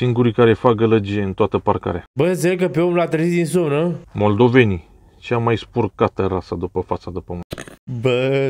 singurii care fac gălăgie în toată parcarea. Bă, înțeleg că pe om l-a trezit din somn, nu? Moldovenii, cea mai spurcată rasă după fața de pământ. Bă,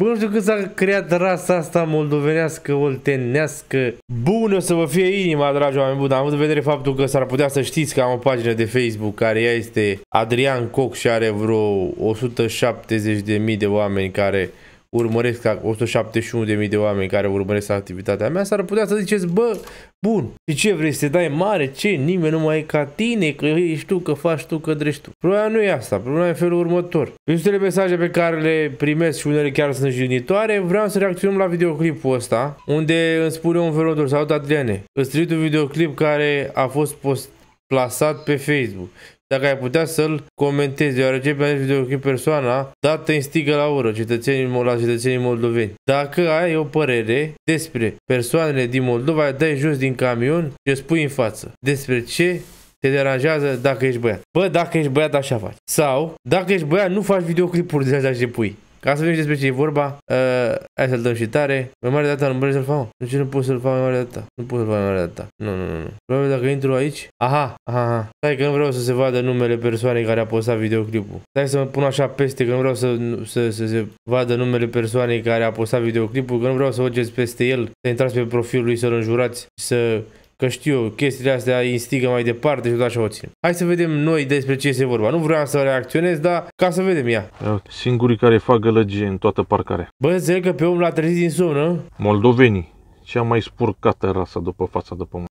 bă, nu știu cât s-a creat rasa asta moldovenească, oltenească. bună să vă fie inima, dragi oameni buni, am avut în vedere faptul că s-ar putea să știți că am o pagină de Facebook care ea este Adrian Coc și are vreo 170.000 de oameni care urmăresc 171.000 de oameni care urmăresc activitatea mea, s-ar putea să ziceți, bă, bun, și ce vrei să te dai mare, ce, nimeni nu mai e ca tine, că ești tu, că faci tu, că drești tu. Problema nu e asta, problema e felul următor. Eu mesaje pe care le primesc și unele chiar sunt jignitoare, vreau să reacționăm la videoclipul ăsta, unde îmi spune un felul următor, salut Adriane, îți un videoclip care a fost post plasat pe Facebook dacă ai putea să-l comentezi, deoarece pe acest videoclip persoana dată instigă la ură cetățenii, la cetățenii moldoveni. Dacă ai o părere despre persoanele din Moldova, dai jos din camion și spui în față despre ce te deranjează dacă ești băiat. Bă, dacă ești băiat, așa faci. Sau, dacă ești băiat, nu faci videoclipuri de așa și pui. Ca să vedem despre ce e vorba, uh, hai să-l dăm și tare. Mai mare data nu vrei să-l fac. De ce nu pot să-l fac mai mare data? Nu pot să-l fac mai mare data. Nu, nu, nu. Probabil dacă intru aici. Aha, aha, aha. Stai că nu vreau să se vadă numele persoanei care a postat videoclipul. Stai să mă pun așa peste că nu vreau să, să, să se vadă numele persoanei care a postat videoclipul, că nu vreau să văgeți peste el, să intrați pe profilul lui, să-l înjurați, să Că știu, chestiile astea instigă mai departe și tot așa o țin. Hai să vedem noi despre ce este vorba. Nu vreau să reacționez, dar ca să vedem ea. Da, singurii care fac gălăgie în toată parcarea. Bă, înțeleg că pe om l-a trezit din somn, Moldovenii cea mai spurcată rasă după fața de pământ.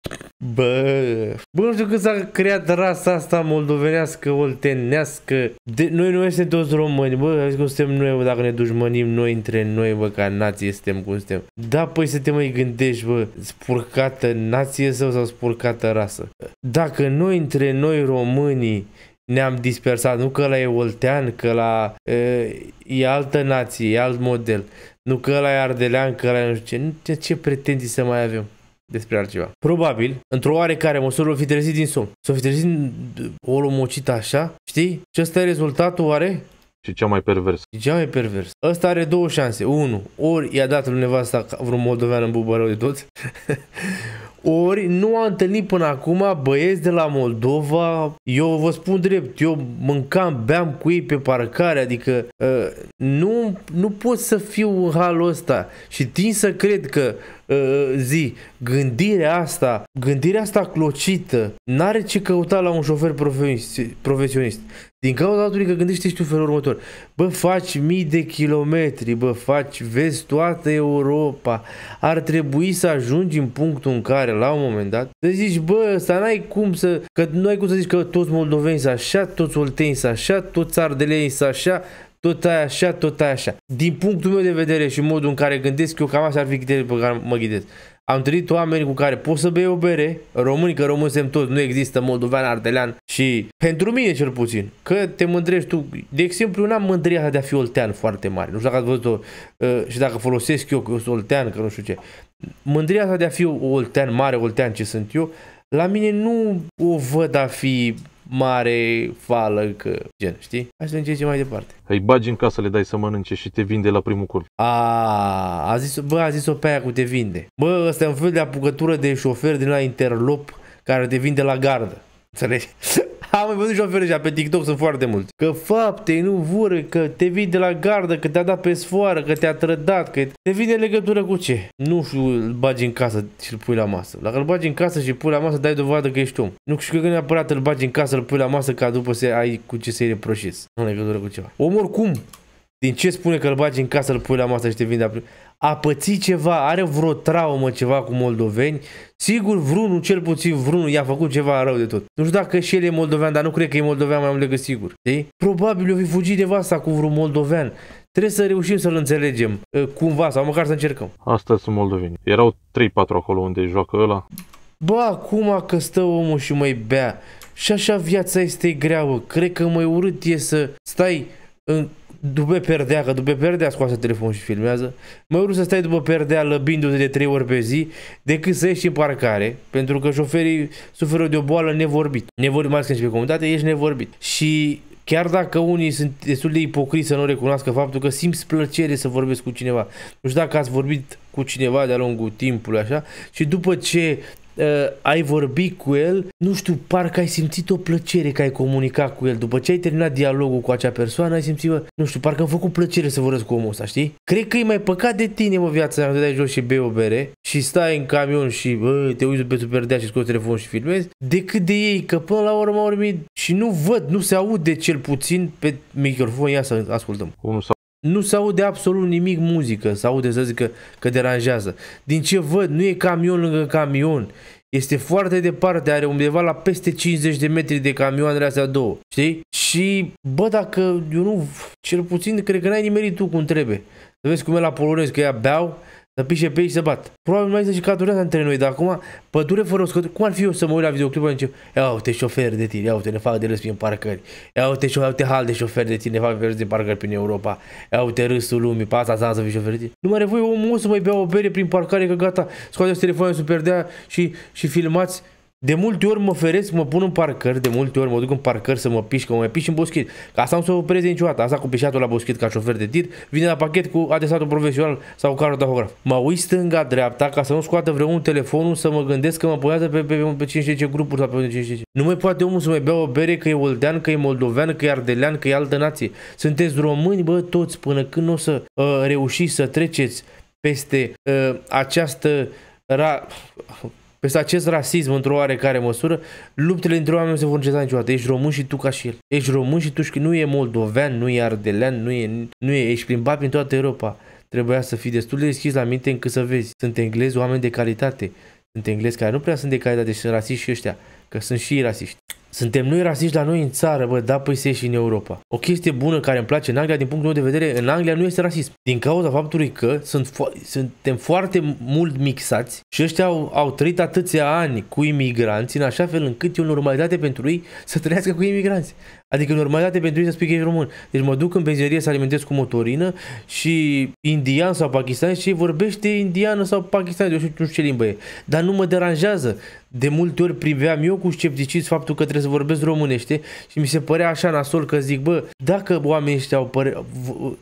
Bă, bă, nu știu că s-a creat rasa asta moldovenească, oltenească. De, noi nu suntem toți români, bă, cum suntem noi, bă, dacă ne dușmănim noi între noi, bă, ca nație suntem cum suntem. Da, păi să te mai gândești, bă, spurcată nație sau, sau spurcată rasă. Dacă noi între noi românii ne-am dispersat, nu că la e oltean, că la e, e altă nație, e alt model, nu că ăla e ardelean, că ăla e nu știu ce. Nu, ce pretenții să mai avem despre altceva. Probabil, într-o oarecare măsură, l-o fi trezit din somn. S-o fi trezit o lomocit așa, știi? Și ăsta e rezultatul, oare? Și cea mai pervers. Și cea mai pervers. Ăsta are două șanse. Unu, ori i-a dat lui nevasta vreun moldovean în bubărău de tot. ori nu a întâlnit până acum băieți de la Moldova, eu vă spun drept, eu mâncam, beam cu ei pe parcare, adică uh, nu, nu pot să fiu în halul ăsta și tin să cred că uh, zi, gândirea asta, gândirea asta clocită, n-are ce căuta la un șofer profesionist. Din cauza faptului că gândește tu felul următor. Bă, faci mii de kilometri, bă, faci, vezi toată Europa. Ar trebui să ajungi în punctul în care, la un moment dat, să zici, bă, ăsta n-ai cum să... Că nu ai cum să zici că toți moldoveni sunt așa, toți olteni sunt așa, toți ardeleni sunt așa, tot aia așa, tot aia așa. Din punctul meu de vedere și modul în care gândesc eu, cam așa ar fi criteriile pe care mă ghidez. Am întâlnit oameni cu care pot să bei o bere, români, că români suntem toți, nu există moldovean, ardelean și pentru mine cel puțin, că te mândrești tu. De exemplu, n-am mândria de a fi oltean foarte mare, nu știu dacă ați văzut-o uh, și dacă folosesc eu că eu sunt oltean, că nu știu ce. Mândria asta de a fi oltean mare, oltean ce sunt eu, la mine nu o văd a fi mare fală că gen, știi? Hai să încerci mai departe. Îi bagi în casă, le dai să mănânce și te vinde la primul curs. A, a zis, bă, a zis-o pe aia cu te vinde. Bă, ăsta e un fel de apucătură de șofer din la interlop care te vinde la gardă. Înțelegi? Am mai văzut șoferi deja pe TikTok, sunt foarte mulți. Că fapte, nu vor, că te vii de la gardă, că te-a dat pe sfoară, că te-a trădat, că te vine legătură cu ce? Nu știu, îl bagi în casă și îl pui la masă. Dacă îl bagi în casă și îl pui la masă, dai dovadă că ești om. Nu știu că neapărat îl bagi în casă, îl pui la masă ca după să ai cu ce să-i reproșezi. Nu în legătură cu ceva. Om oricum, din ce spune că îl bagi în casă, îl pui la masă și te vinde A pățit ceva, are vreo traumă ceva cu moldoveni. Sigur, vrunul, cel puțin vrunul, i-a făcut ceva rău de tot. Nu știu dacă și el e moldovean, dar nu cred că e moldovean mai mult decât sigur. Știi? Probabil o fi fugit nevasta cu vreun moldovean. Trebuie să reușim să-l înțelegem ă, cumva sau măcar să încercăm. Asta sunt moldoveni. Erau 3-4 acolo unde joacă ăla. Bă, acum că stă omul și mai bea. Și așa viața este grea, Cred că mai urât e să stai în după perdea, că după perdea scoase telefonul și filmează, mai urmă să stai după perdea lăbindu-te de trei ori pe zi decât să ieși în parcare, pentru că șoferii suferă de o boală nevorbit. Nevorbit, mai ales când ești pe comunitate, ești nevorbit. Și Chiar dacă unii sunt destul de ipocriți să nu recunoască faptul că simți plăcere să vorbesc cu cineva. Nu știu dacă ați vorbit cu cineva de-a lungul timpului, așa, și după ce uh, ai vorbit cu el, nu știu, parcă ai simțit o plăcere că ai comunicat cu el. După ce ai terminat dialogul cu acea persoană, ai simțit, mă, nu știu, parcă am făcut plăcere să vorbesc cu omul ăsta, știi? Cred că e mai păcat de tine, mă, viața, dacă te dai jos și bei o bere și stai în camion și bă, te uiți pe superdea și scoți telefonul și filmezi, decât de ei, că până la urmă urmii și nu văd, nu se aude cel puțin pe microfon, ia să ascultăm. Cum nu se aude absolut nimic muzică, se aude să zic că, că deranjează. Din ce văd, nu e camion lângă camion, este foarte departe, are undeva la peste 50 de metri de camioanele astea două, știi? Și, bă, dacă eu nu, cel puțin, cred că n-ai nimerit tu cum trebuie. Să vezi cum e la polonez, că ea beau, să pișe pe ei să bat. Probabil mai există și cadurează între noi, dar acum pădure fără scot. Cum ar fi eu să mă uit la videoclipul în încep, ia uite șofer de tine, ia uite ne fac de râs prin parcări, ia uite, șofer, uite hal de șofer de tine, ne fac de râs din parcări prin Europa, ia uite râsul lumii, pe asta să fii șofer de tine. Nu mai voie omul să mai bea o bere prin parcare că gata, scoateți telefonul super dea și, și filmați de multe ori mă feresc, mă pun în parcări, de multe ori mă duc în parcări să mă pișc, mă piș în boschet. Asta nu se opreze niciodată, asta cu pișatul la boschet ca șofer de tir, vine la pachet cu adesatul profesional sau cu carul tahograf. Mă uit stânga-dreapta ca să nu scoată vreun telefonul să mă gândesc că mă poiază pe, pe, pe 15 grupuri sau pe 5 Nu mai poate omul să mai bea o bere că e oldean, că e moldovean, că e ardelean, că e altă nație. Sunteți români, bă, toți, până când o să uh, reușiți să treceți peste uh, această ra peste acest rasism, într-o oarecare măsură, luptele între oameni nu se vor înceta niciodată. Ești român și tu ca și el. Ești român și tu și nu e moldovean, nu e ardelean, nu e, nu e, ești plimbat prin toată Europa. Trebuia să fii destul de deschis la minte încât să vezi. Sunt englezi, oameni de calitate. Sunt englezi care nu prea sunt de calitate și sunt rasiști și ăștia. Că sunt și rasiști. Suntem noi rasiști la noi în țară, bă, da, păi se și în Europa. O chestie bună care îmi place în Anglia, din punctul meu de vedere, în Anglia nu este rasism. Din cauza faptului că sunt fo- suntem foarte mult mixați și ăștia au, au trăit atâția ani cu imigranți, în așa fel încât e o normalitate pentru ei să trăiască cu imigranți. Adică normalitate pentru ei să spui că ești român. Deci mă duc în benzinărie să alimentez cu motorină și indian sau pakistan și vorbește indiană sau pakistan, eu știu, nu știu ce limbă e. Dar nu mă deranjează. De multe ori priveam eu cu scepticism faptul că trebuie să vorbesc românește și mi se părea așa nasol că zic, bă, dacă oamenii ăștia au păre-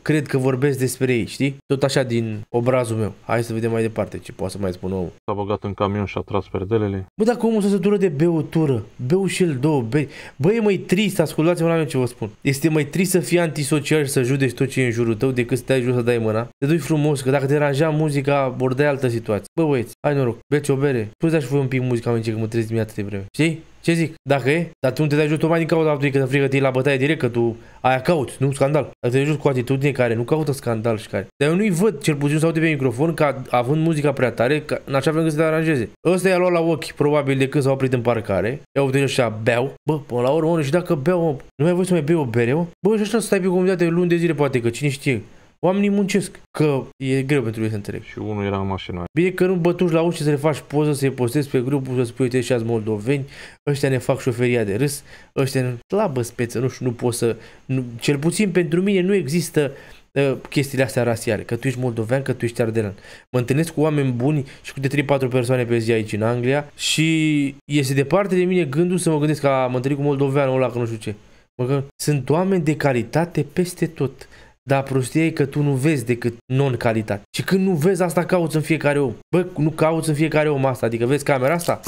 cred că vorbesc despre ei, știi? Tot așa din obrazul meu. Hai să vedem mai departe ce poate să mai spun omul. S-a băgat în camion și a tras perdelele. Bă, dacă omul se sătură de beutură, beu și el două bei. Băi, măi, trist, ascultă. Ascultați-mă la mine ce vă spun. Este mai trist să fii antisocial și să judeci tot ce e în jurul tău decât să te dai jos să dai mâna. Te duci frumos, că dacă te deranja muzica, ori altă situație. Bă, băieți, ai noroc, beți o bere, puneți păi și voi un pic muzica, mă, că mă trezesc dimineața de vreme. Știi? Ce zic? Dacă e? Dar tu nu te dai jos tocmai din cauza faptului că te frică de la bătaie direct, că tu aia cauți, nu? Scandal. Dacă te dai jos cu atitudine care nu caută scandal și care. Dar eu nu-i văd, cel puțin sau de pe microfon, ca având muzica prea tare, ca, în așa fel încât să te aranjeze. Ăsta i-a luat la ochi, probabil, de când s au oprit în parcare. Eu uite așa beau. Bă, până la urmă, și dacă beau, nu mai voi să mai beau o bere, mă? Bă, și așa stai pe comunitate luni de zile, poate, că cine știe. Oamenii muncesc, că e greu pentru ei să înțeleg. Și unul era în mașină. Bine că nu bătuși la ușă să le faci poză, să-i postezi pe grupul, să spui, uite, și azi moldoveni, ăștia ne fac șoferia de râs, ăștia ne slabă speță, nu știu, nu pot să... Nu, cel puțin pentru mine nu există uh, chestiile astea rasiale, că tu ești moldovean, că tu ești ardelan. Mă întâlnesc cu oameni buni și cu de 3-4 persoane pe zi aici în Anglia și este departe de mine gândul să mă gândesc că am mă întâlnit cu moldoveanul ăla, că nu știu ce. Mă, că sunt oameni de calitate peste tot dar prostia e că tu nu vezi decât non-calitate. Și când nu vezi asta, cauți în fiecare om. Bă, nu cauți în fiecare om asta. Adică vezi camera asta?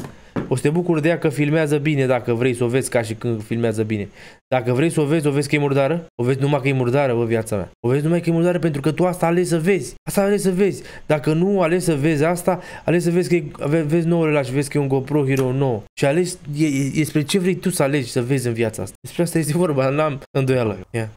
O să te bucur de ea că filmează bine dacă vrei să o vezi ca și când filmează bine. Dacă vrei să o vezi, o vezi că e murdară? O vezi numai că e murdară, bă, viața mea. O vezi numai că e murdară pentru că tu asta alegi să vezi. Asta alegi să vezi. Dacă nu alegi să vezi asta, alegi să vezi că e, vezi nouă relax, vezi că e un GoPro Hero 9. Și alegi, e, e, e spre ce vrei tu să alegi să vezi în viața asta. Despre asta este vorba, n-am îndoială. Yeah.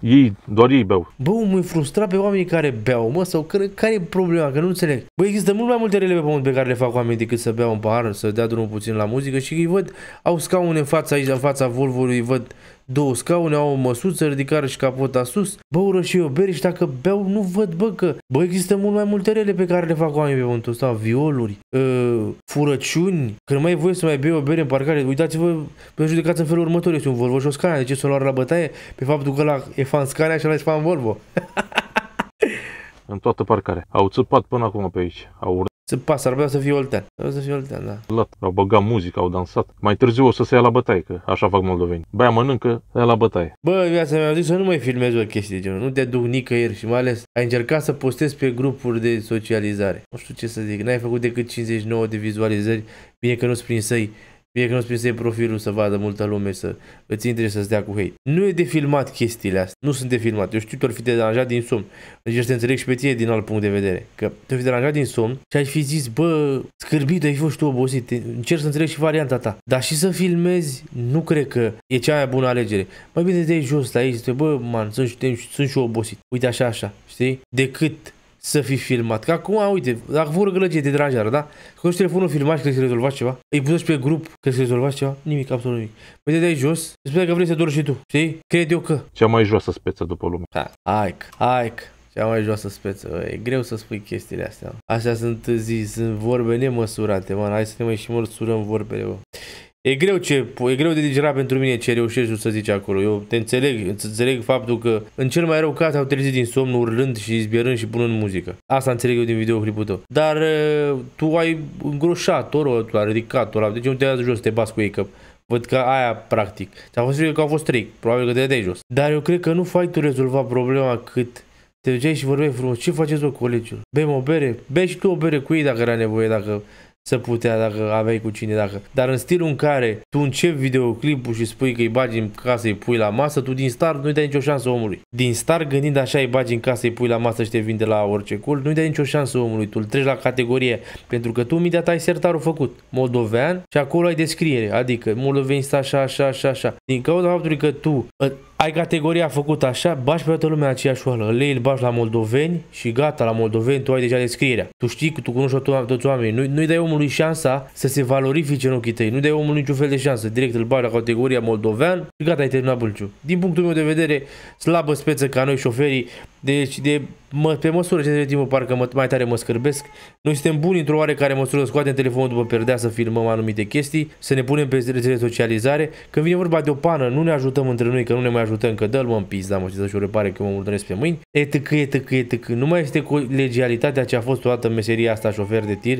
Ei, doar ei beau. Bă, mă frustra pe oamenii care beau, mă, sau care, care e problema, că nu înțeleg. Bă, există mult mai multe rele pe pământ pe care le fac oamenii decât să beau un pahar, să dea drumul puțin la muzică și îi văd, au scaune în fața aici, în fața Volvo-ului, văd Două scaune au o măsuță, ridicare și capota sus, băură și eu beri și dacă beau nu văd bă că, bă există mult mai multe rele pe care le fac oamenii pe pământul ăsta, violuri, uh, furăciuni, când mai e voie să mai bei o bere în parcare, uitați-vă, pe judecați în felul următor, este un Volvo și o Scania, de ce să o luar la bătaie? Pe faptul că la e fan Scania și la e fan Volvo. în toată parcare Au țăpat până acum pe aici. Au se pasă, ar putea să fie Oltean. Vreau să fie Oltean, da. Lat, au băgat muzică, au dansat. Mai târziu o să se ia la bătaie, că așa fac moldoveni. Băia mănâncă, se ia la bătaie. Bă, viața mi-a zis să nu mai filmez o chestie de genul. Nu te duc nicăieri și mai ales ai încercat să postezi pe grupuri de socializare. Nu știu ce să zic, n-ai făcut decât 59 de vizualizări. Bine că nu-ți prinsăi Bine că nu-ți prinsei profilul să vadă multă lume să îți intre să-ți dea cu hei. Nu e de filmat chestiile astea. Nu sunt de filmat. Eu știu că fi deranjat din somn. Deci te înțeleg și pe tine din alt punct de vedere. Că te-ai fi deranjat din somn și ai fi zis, bă, scârbit, ai fost tu obosit. Încerc să înțeleg și varianta ta. Dar și să filmezi, nu cred că e cea mai bună alegere. Mai bine de jos la aici te, bă, man, sunt, sunt, sunt și obosit. Uite așa, așa, știi? Decât să fi filmat. Că acum, uite, dacă vor gălăgie, de deranjare, da? Că nu telefonul filmat și că se rezolva ceva. Îi pus pe grup, că se rezolva ceva. Nimic, absolut nimic. Păi de aici jos, Spune că vrei să dori și tu, știi? Cred eu că. Cea mai joasă speță după lume. Ha, da. hai, hai, cea mai joasă speță. E greu să spui chestiile astea. Astea sunt zi, sunt vorbe nemăsurate, man. Hai să ne mai și măsurăm vorbele, bă. E greu, ce, e greu de digerat pentru mine ce reușești să zici acolo. Eu te înțeleg, îți înțeleg faptul că în cel mai rău caz au trezit din somn urlând și izbierând și punând muzică. Asta înțeleg eu din videoclipul tău. Dar tu ai îngroșat orul tu ai ridicat orul deci nu te dat jos, te bas cu ei că Văd că aia practic. Ți-a fost frică că au fost trei, probabil că te dai jos. Dar eu cred că nu fai tu rezolva problema cât te duceai și vorbeai frumos. Ce faceți, bă, colegiul? Bem o bere? Bei și tu o bere cu ei dacă era nevoie, dacă să putea dacă aveai cu cine dacă. Dar în stilul în care tu începi videoclipul și spui că îi bagi în casă, îi pui la masă, tu din start nu-i dai nicio șansă omului. Din start gândind așa îi bagi în casă, îi pui la masă și te vinde la orice cul, nu-i dai nicio șansă omului, tu îl treci la categorie, pentru că tu imediat ai sertarul făcut, moldovean și acolo ai descriere, adică moldoveni stă așa, așa, așa, așa. Din cauza faptului că tu ai categoria făcută așa, bași pe toată lumea aceeași oală. Lei îl bași la moldoveni și gata, la moldoveni tu ai deja descrierea. Tu știi că tu cunoști toți oamenii. Nu, nu-i dai omului șansa să se valorifice în ochii tăi. Nu-i dai omului niciun fel de șansă. Direct îl bași la categoria moldovean și gata, ai terminat bâlciu. Din punctul meu de vedere, slabă speță ca noi șoferii deci, de, mă, pe măsură ce trece timpul, parcă mă, mai tare mă scârbesc. Noi suntem buni într-o oarecare măsură să scoatem telefonul după perdea să filmăm anumite chestii, să ne punem pe rețele socializare. Când vine vorba de o pană, nu ne ajutăm între noi, că nu ne mai ajutăm, că dă-l mă în da, mă, și o repare că mă mulțumesc pe mâini. Etc, etc, etc. Nu mai este colegialitatea ce a fost toată meseria asta șofer de tir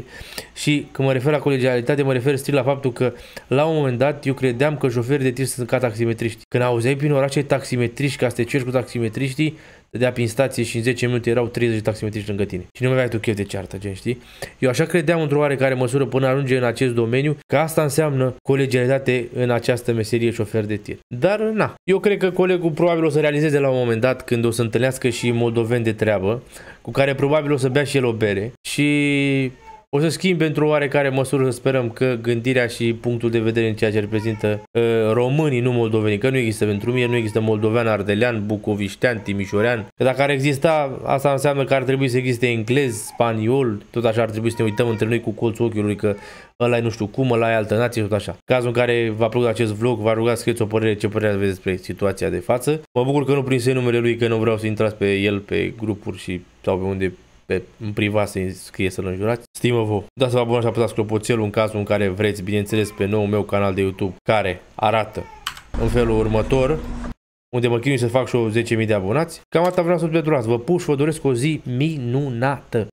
și când mă refer la colegialitate, mă refer strict la faptul că la un moment dat eu credeam că șoferi de tir sunt ca taximetriști. Când auzeai prin orașe taximetriști, ca să te ceri cu taximetriștii, dădea prin stație și în 10 minute erau 30 de taximetriști lângă tine. Și nu mai aveai tu chef de ceartă, gen, știi? Eu așa credeam într-o oarecare măsură până ajunge în acest domeniu că asta înseamnă colegialitate în această meserie șofer de tir. Dar na, eu cred că colegul probabil o să realizeze la un moment dat când o să întâlnească și moldoveni de treabă, cu care probabil o să bea și el o bere și o să schimb pentru o oarecare măsură, să sperăm, că gândirea și punctul de vedere în ceea ce reprezintă uh, românii, nu moldovenii, că nu există pentru mine, nu există moldovean, ardelean, bucoviștean, timișorean, că dacă ar exista, asta înseamnă că ar trebui să existe englez, spaniol, tot așa ar trebui să ne uităm între noi cu colțul ochiului că ăla e nu știu cum, ăla e altă nație tot așa. Cazul în care v-a plăcut acest vlog, vă rugați scrieți o părere, ce părere aveți despre situația de față. Mă bucur că nu prinse numele lui, că nu vreau să intrați pe el pe grupuri și sau pe unde pe, în privat să i scrie să-l înjurați. Stimă-vă, dați vă abonați și apăsați clopoțelul în cazul în care vreți, bineînțeles, pe nou meu canal de YouTube, care arată în felul următor unde mă chinui să fac și 10.000 de abonați. Cam atât vreau să vă durați. Vă puș, vă doresc o zi minunată.